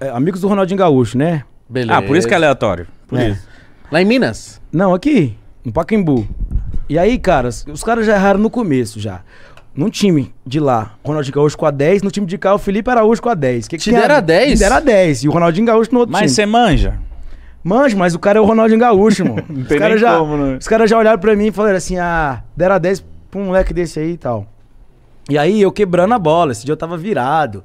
É, amigos do Ronaldinho Gaúcho, né? Beleza. Ah, por isso que é aleatório. Por é. isso. Lá em Minas? Não, aqui, no Pacaembu. E aí, cara, os caras já erraram no começo já. Num time de lá, Ronaldinho Gaúcho com a 10, no time de cá, o Felipe Araújo com a 10. Que Te que deram a 10? Te deram a 10. E o Ronaldinho Gaúcho no outro mas time. Mas você manja? Manja, mas o cara é o Ronaldinho Gaúcho, mano. Né? os caras já, né? cara já olharam pra mim e falaram assim: ah, deram a 10 pra um moleque desse aí e tal. E aí eu quebrando a bola, esse dia eu tava virado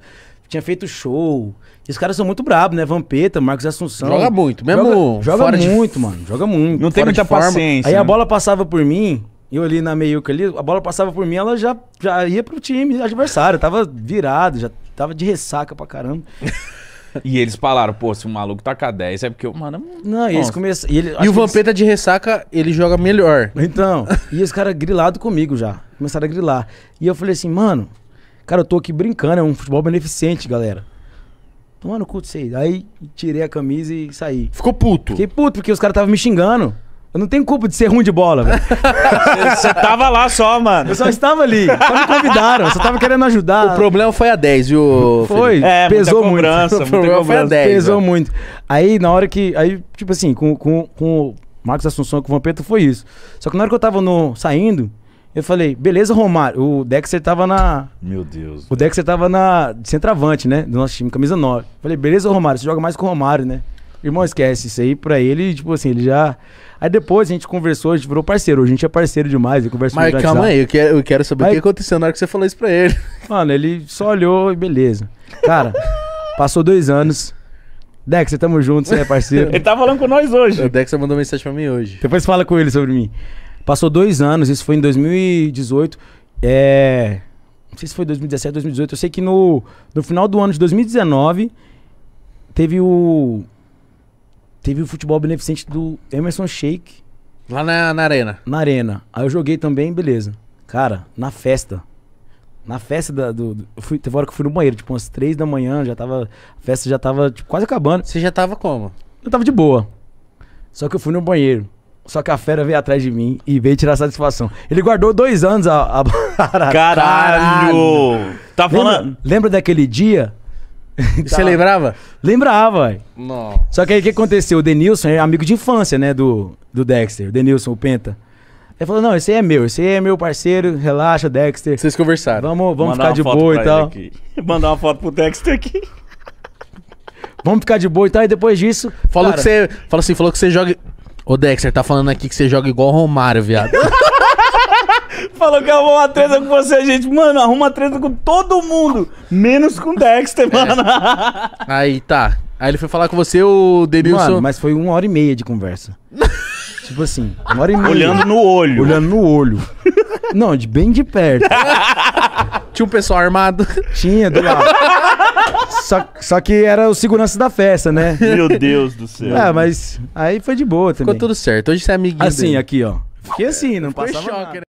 tinha feito show. Esses caras são muito brabos, né? Vampeta, Marcos Assunção. Joga muito, mesmo. Joga, joga muito, de... mano. Joga muito. Não tem muita paciência. Aí né? a bola passava por mim, eu ali na meiuca ali, a bola passava por mim, ela já, já ia pro time adversário. Tava virado, já tava de ressaca pra caramba. E eles falaram, pô, se o maluco tá com a 10, é porque eu. Mano, é não, e eles começam. E, ele, e o Vampeta eles... de ressaca, ele joga melhor. Então, e os caras grilados comigo já. Começaram a grilar. E eu falei assim, mano, Cara, eu tô aqui brincando, é um futebol beneficente, galera. tomando o cu de Aí tirei a camisa e saí. Ficou puto? Fiquei puto, porque os caras estavam me xingando. Eu não tenho culpa de ser ruim de bola, velho. Você tava lá só, mano. Eu só estava ali. Só me convidaram. Só tava querendo ajudar. O problema foi a 10, viu? Foi. É, pesou muita cobrança, muito. O problema cobrança. foi a 10. Pesou velho. muito. Aí, na hora que. Aí, tipo assim, com, com, com o Marcos Assunção e com o Vampeta foi isso. Só que na hora que eu tava no, saindo, eu falei, beleza, Romário. O Dexter tava na. Meu Deus. O Dexter tava na. centroavante, né? Do nosso time, camisa 9. Falei, beleza, Romário, você joga mais com o Romário, né? Irmão, esquece isso aí pra ele, tipo assim, ele já. Aí depois a gente conversou, a gente virou parceiro. Hoje a gente é parceiro demais, eu converso Mas calma aí, eu quero, eu quero saber o que aconteceu na hora que você falou isso pra ele. Mano, ele só olhou e beleza. Cara, passou dois anos. Dexter, tamo junto, você é parceiro. ele tá falando com nós hoje. O Dexter mandou mensagem pra mim hoje. Depois fala com ele sobre mim. Passou dois anos, isso foi em 2018. É, não sei se foi 2017, 2018. Eu sei que no, no final do ano de 2019 teve o. Teve o futebol beneficente do Emerson Shake. Lá na, na arena. Na arena. Aí eu joguei também, beleza. Cara, na festa. Na festa da, do. do eu fui, teve hora que eu fui no banheiro, tipo, umas três da manhã, já tava. A festa já tava tipo, quase acabando. Você já tava como? Eu tava de boa. Só que eu fui no banheiro. Só que a fera veio atrás de mim e veio tirar satisfação. Ele guardou dois anos a, a... Caralho! Caralho! Tá falando. Lembra, lembra daquele dia? Você tá. lembrava? Lembrava. velho. Só que aí o que aconteceu? O Denilson é amigo de infância, né? Do, do Dexter. O Denilson, o Penta. Ele falou: não, esse aí é meu, esse aí é meu parceiro, relaxa, Dexter. Vocês conversaram. Vamos, vamos ficar de boa e tal. Mandar uma foto pro Dexter aqui. Vamos ficar de boa e tal. E depois disso. Falou cara... que você. Fala assim, falou que você joga. Ô, Dexter, tá falando aqui que você joga igual Romário, viado. Falou que arrumou uma treta com você, gente. Mano, arruma treta com todo mundo. Menos com o Dexter, é. mano. Aí tá. Aí ele foi falar com você, o Denilson. Mano, mas foi uma hora e meia de conversa. tipo assim, uma hora e meia. Olhando no olho. Olhando no olho. Não, de bem de perto. Tinha um pessoal armado. Tinha, do lado só, só que era o segurança da festa, né? Meu Deus do céu. Ah, mas aí foi de boa também. Ficou tudo certo. Hoje você é amiguinho. Assim, dele. aqui, ó. Fiquei assim, não Foi passava choque, nada. Né?